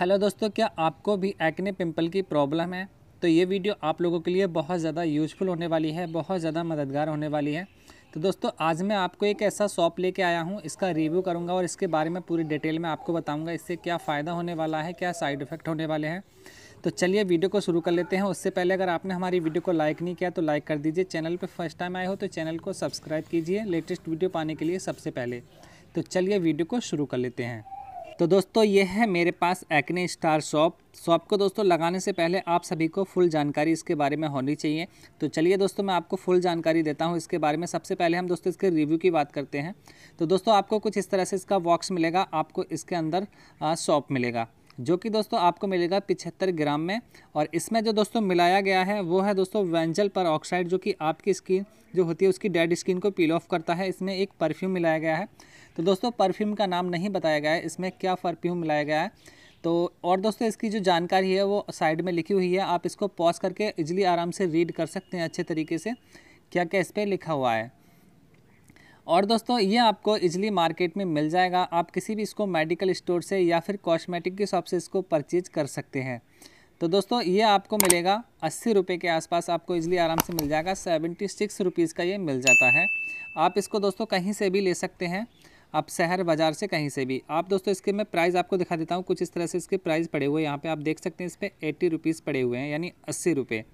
hello दोस्तों क्या आपको भी एक्ने पिंपल की प्रॉब्लम है तो ये वीडियो आप लोगों के लिए बहुत ज़्यादा यूजफुल होने वाली है बहुत ज़्यादा मददगार होने वाली है तो दोस्तों आज मैं आपको एक ऐसा शॉप लेके आया हूँ इसका रिव्यू करूँगा और इसके बारे में पूरी डिटेल में आपको बताऊँगा इससे क्या फ़ायदा होने वाला है क्या साइड इफ़ेक्ट होने वाले हैं तो चलिए वीडियो को शुरू कर लेते हैं उससे पहले अगर आपने हमारी वीडियो को लाइक नहीं किया तो लाइक कर दीजिए चैनल पर फर्स्ट टाइम आए हो तो चैनल को सब्सक्राइब कीजिए लेटेस्ट वीडियो पाने के लिए सबसे पहले तो चलिए वीडियो को शुरू कर लेते हैं तो दोस्तों ये है मेरे पास एक्ने स्टार शॉप शॉप को दोस्तों लगाने से पहले आप सभी को फुल जानकारी इसके बारे में होनी चाहिए तो चलिए दोस्तों मैं आपको फुल जानकारी देता हूँ इसके बारे में सबसे पहले हम दोस्तों इसके रिव्यू की बात करते हैं तो दोस्तों आपको कुछ इस तरह से इसका बॉक्स मिलेगा आपको इसके अंदर शॉप मिलेगा जो कि दोस्तों आपको मिलेगा पिछहत्तर ग्राम में और इसमें जो दोस्तों मिलाया गया है वो है दोस्तों वेंजल पर ऑक्साइड जो कि आपकी स्किन जो होती है उसकी डेड स्किन को पील ऑफ करता है इसमें एक परफ्यूम मिलाया गया है तो दोस्तों परफ्यूम का नाम नहीं बताया गया है इसमें क्या परफ्यूम मिलाया गया है तो और दोस्तों इसकी जो जानकारी है वो साइड में लिखी हुई है आप इसको पॉज करके इजली आराम से रीड कर सकते हैं अच्छे तरीके से क्या क्या इस पर लिखा हुआ है और दोस्तों ये आपको इज़ली मार्केट में मिल जाएगा आप किसी भी इसको मेडिकल स्टोर से या फिर कॉस्मेटिक की शॉप से इसको परचेज कर सकते हैं तो दोस्तों ये आपको मिलेगा अस्सी रुपये के आसपास आपको इजली आराम से मिल जाएगा सेवेंटी सिक्स रुपीज़ का ये मिल जाता है आप इसको दोस्तों कहीं से भी ले सकते हैं आप शहर बाज़ार से कहीं से भी आप दोस्तों इसके मैं प्राइस आपको दिखा देता हूँ कुछ इस तरह से इसके प्राइस पड़े हुए यहाँ पे आप देख सकते हैं इस पर एट्टी रुपीज़ पड़े हुए हैं यानी अस्सी रुपये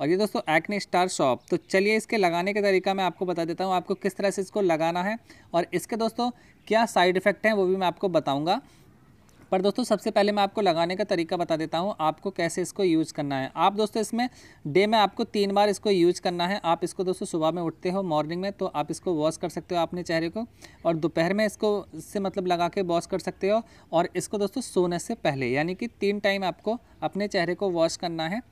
और ये दोस्तों एक्ने स्टार शॉप तो चलिए इसके लगाने का तरीका मैं आपको बता देता हूँ आपको किस तरह से इसको लगाना है और इसके दोस्तों क्या साइड इफ़ेक्ट हैं वो भी मैं आपको बताऊँगा पर दोस्तों सबसे पहले मैं आपको लगाने का तरीका बता देता हूँ आपको कैसे इसको यूज़ करना है आप दोस्तों इसमें डे में आपको तीन बार इसको यूज़ करना है आप इसको दोस्तों सुबह में उठते हो मॉर्निंग में तो आप इसको वॉश कर सकते हो अपने चेहरे को और दोपहर में इसको इससे मतलब लगा के वॉश कर सकते हो और इसको दोस्तों सोने से पहले यानी कि तीन टाइम आपको अपने चेहरे को वॉश करना है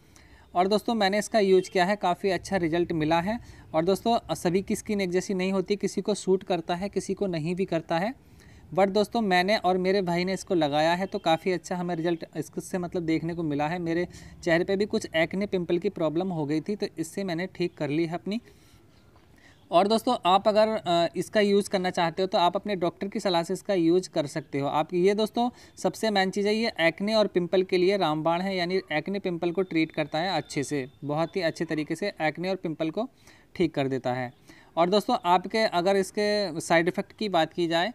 और दोस्तों मैंने इसका यूज किया है काफ़ी अच्छा रिजल्ट मिला है और दोस्तों सभी की स्किन एक जैसी नहीं होती किसी को सूट करता है किसी को नहीं भी करता है बट दोस्तों मैंने और मेरे भाई ने इसको लगाया है तो काफ़ी अच्छा हमें रिजल्ट इससे मतलब देखने को मिला है मेरे चेहरे पे भी कुछ एक्ने पिंपल की प्रॉब्लम हो गई थी तो इससे मैंने ठीक कर ली है अपनी और दोस्तों आप अगर इसका यूज़ करना चाहते हो तो आप अपने डॉक्टर की सलाह से इसका यूज कर सकते हो आप ये दोस्तों सबसे मेन चीज़ है ये एक्ने और पिंपल के लिए रामबाण है यानी एक्ने पिंपल को ट्रीट करता है अच्छे से बहुत ही अच्छे तरीके से एक्ने और पिंपल को ठीक कर देता है और दोस्तों आपके अगर इसके साइड इफ़ेक्ट की बात की जाए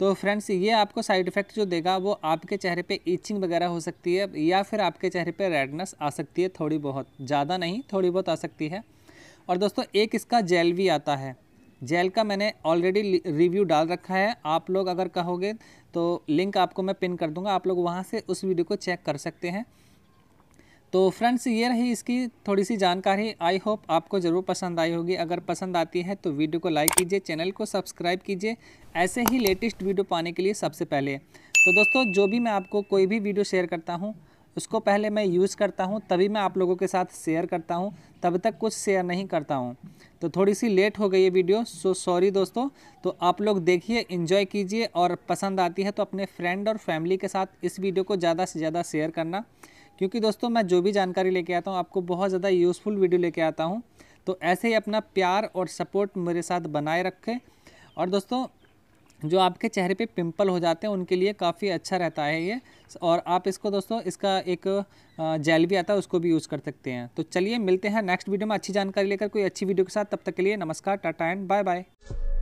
तो फ्रेंड्स ये आपको साइड इफ़ेक्ट जो देगा वो आपके चेहरे पे ईचिंग वगैरह हो सकती है या फिर आपके चेहरे पे रेडनेस आ सकती है थोड़ी बहुत ज़्यादा नहीं थोड़ी बहुत आ सकती है और दोस्तों एक इसका जेल भी आता है जेल का मैंने ऑलरेडी रिव्यू डाल रखा है आप लोग अगर कहोगे तो लिंक आपको मैं पिन कर दूंगा आप लोग वहाँ से उस वीडियो को चेक कर सकते हैं तो फ्रेंड्स ये रही इसकी थोड़ी सी जानकारी आई होप आपको ज़रूर पसंद आई होगी अगर पसंद आती है तो वीडियो को लाइक कीजिए चैनल को सब्सक्राइब कीजिए ऐसे ही लेटेस्ट वीडियो पाने के लिए सबसे पहले तो दोस्तों जो भी मैं आपको कोई भी वीडियो शेयर करता हूँ उसको पहले मैं यूज़ करता हूँ तभी मैं आप लोगों के साथ शेयर करता हूँ तब तक कुछ शेयर नहीं करता हूँ तो थोड़ी सी लेट हो गई ये वीडियो सो सॉरी दोस्तों तो आप लोग देखिए इन्जॉय कीजिए और पसंद आती है तो अपने फ्रेंड और फैमिली के साथ इस वीडियो को ज़्यादा से ज़्यादा शेयर करना क्योंकि दोस्तों मैं जो भी जानकारी लेके आता हूँ आपको बहुत ज़्यादा यूज़फुल वीडियो लेके आता हूँ तो ऐसे ही अपना प्यार और सपोर्ट मेरे साथ बनाए रखें और दोस्तों जो आपके चेहरे पे पिंपल हो जाते हैं उनके लिए काफ़ी अच्छा रहता है ये और आप इसको दोस्तों इसका एक जेल भी आता है उसको भी यूज़ कर सकते हैं तो चलिए मिलते हैं नेक्स्ट वीडियो में अच्छी जानकारी लेकर कोई अच्छी वीडियो के साथ तब तक के लिए नमस्कार टाटा एंड बाय बाय